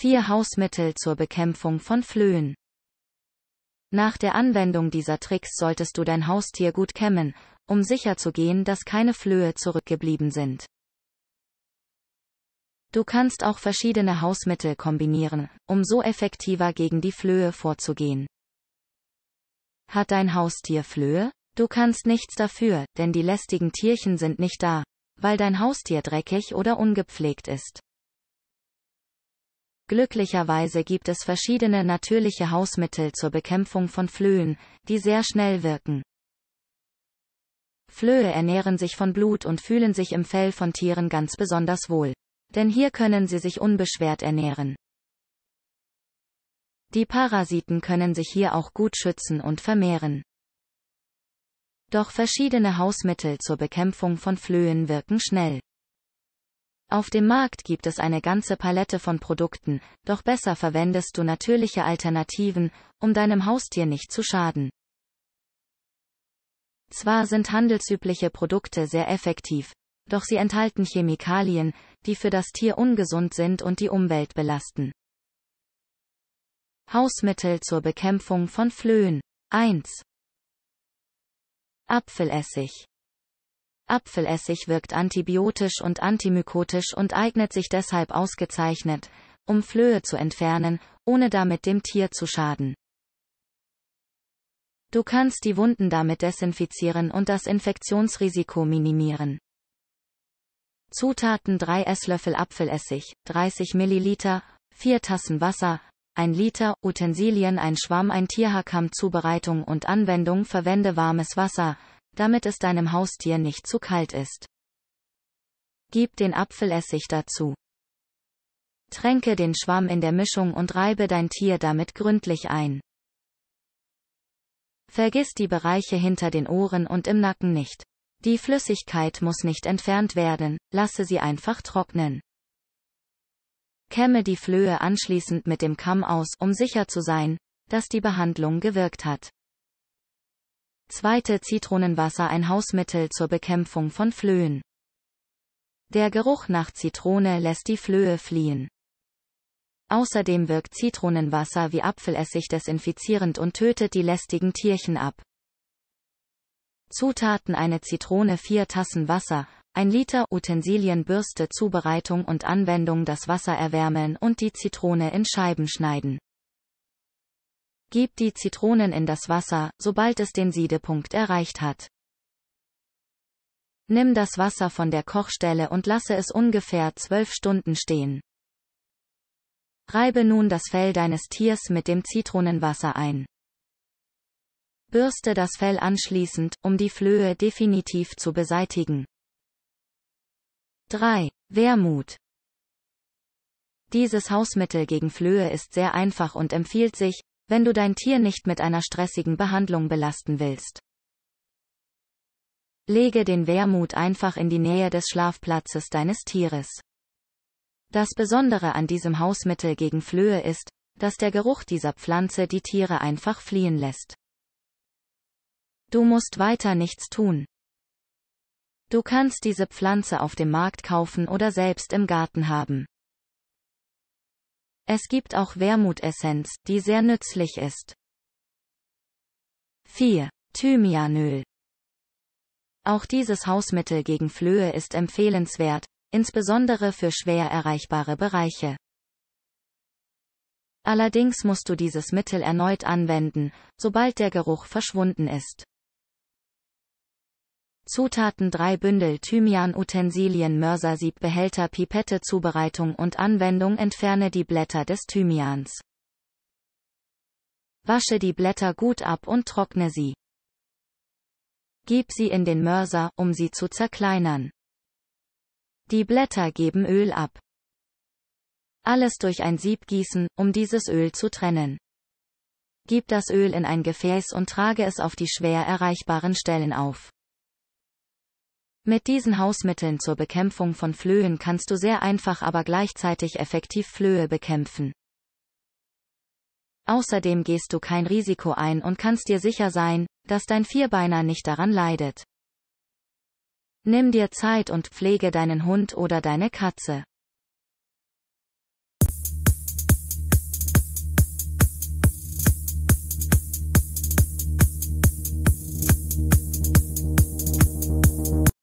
Vier Hausmittel zur Bekämpfung von Flöhen. Nach der Anwendung dieser Tricks solltest du dein Haustier gut kämmen, um sicherzugehen, dass keine Flöhe zurückgeblieben sind. Du kannst auch verschiedene Hausmittel kombinieren, um so effektiver gegen die Flöhe vorzugehen. Hat dein Haustier Flöhe? Du kannst nichts dafür, denn die lästigen Tierchen sind nicht da, weil dein Haustier dreckig oder ungepflegt ist. Glücklicherweise gibt es verschiedene natürliche Hausmittel zur Bekämpfung von Flöhen, die sehr schnell wirken. Flöhe ernähren sich von Blut und fühlen sich im Fell von Tieren ganz besonders wohl. Denn hier können sie sich unbeschwert ernähren. Die Parasiten können sich hier auch gut schützen und vermehren. Doch verschiedene Hausmittel zur Bekämpfung von Flöhen wirken schnell. Auf dem Markt gibt es eine ganze Palette von Produkten, doch besser verwendest du natürliche Alternativen, um deinem Haustier nicht zu schaden. Zwar sind handelsübliche Produkte sehr effektiv, doch sie enthalten Chemikalien, die für das Tier ungesund sind und die Umwelt belasten. Hausmittel zur Bekämpfung von Flöhen 1 Apfelessig Apfelessig wirkt antibiotisch und antimykotisch und eignet sich deshalb ausgezeichnet, um Flöhe zu entfernen, ohne damit dem Tier zu schaden. Du kannst die Wunden damit desinfizieren und das Infektionsrisiko minimieren. Zutaten 3 Esslöffel Apfelessig, 30 Milliliter, 4 Tassen Wasser, 1 Liter, Utensilien ein Schwamm ein Tierhackkamm Zubereitung und Anwendung verwende warmes Wasser, damit es deinem Haustier nicht zu kalt ist. Gib den Apfelessig dazu. Tränke den Schwamm in der Mischung und reibe dein Tier damit gründlich ein. Vergiss die Bereiche hinter den Ohren und im Nacken nicht. Die Flüssigkeit muss nicht entfernt werden, lasse sie einfach trocknen. Kämme die Flöhe anschließend mit dem Kamm aus, um sicher zu sein, dass die Behandlung gewirkt hat. Zweite Zitronenwasser ein Hausmittel zur Bekämpfung von Flöhen. Der Geruch nach Zitrone lässt die Flöhe fliehen. Außerdem wirkt Zitronenwasser wie Apfelessig desinfizierend und tötet die lästigen Tierchen ab. Zutaten eine Zitrone 4 Tassen Wasser, 1 Liter Utensilienbürste Zubereitung und Anwendung das Wasser erwärmen und die Zitrone in Scheiben schneiden. Gib die Zitronen in das Wasser, sobald es den Siedepunkt erreicht hat. Nimm das Wasser von der Kochstelle und lasse es ungefähr 12 Stunden stehen. Reibe nun das Fell deines Tiers mit dem Zitronenwasser ein. Bürste das Fell anschließend, um die Flöhe definitiv zu beseitigen. 3. Wermut. Dieses Hausmittel gegen Flöhe ist sehr einfach und empfiehlt sich, wenn du dein Tier nicht mit einer stressigen Behandlung belasten willst. Lege den Wermut einfach in die Nähe des Schlafplatzes deines Tieres. Das Besondere an diesem Hausmittel gegen Flöhe ist, dass der Geruch dieser Pflanze die Tiere einfach fliehen lässt. Du musst weiter nichts tun. Du kannst diese Pflanze auf dem Markt kaufen oder selbst im Garten haben. Es gibt auch Wermutessenz, die sehr nützlich ist. 4. Thymianöl. Auch dieses Hausmittel gegen Flöhe ist empfehlenswert, insbesondere für schwer erreichbare Bereiche. Allerdings musst du dieses Mittel erneut anwenden, sobald der Geruch verschwunden ist. Zutaten 3 Bündel Thymian Utensilien Mörsersieb Behälter Pipette Zubereitung und Anwendung Entferne die Blätter des Thymians. Wasche die Blätter gut ab und trockne sie. Gib sie in den Mörser, um sie zu zerkleinern. Die Blätter geben Öl ab. Alles durch ein Sieb gießen, um dieses Öl zu trennen. Gib das Öl in ein Gefäß und trage es auf die schwer erreichbaren Stellen auf. Mit diesen Hausmitteln zur Bekämpfung von Flöhen kannst du sehr einfach aber gleichzeitig effektiv Flöhe bekämpfen. Außerdem gehst du kein Risiko ein und kannst dir sicher sein, dass dein Vierbeiner nicht daran leidet. Nimm dir Zeit und pflege deinen Hund oder deine Katze.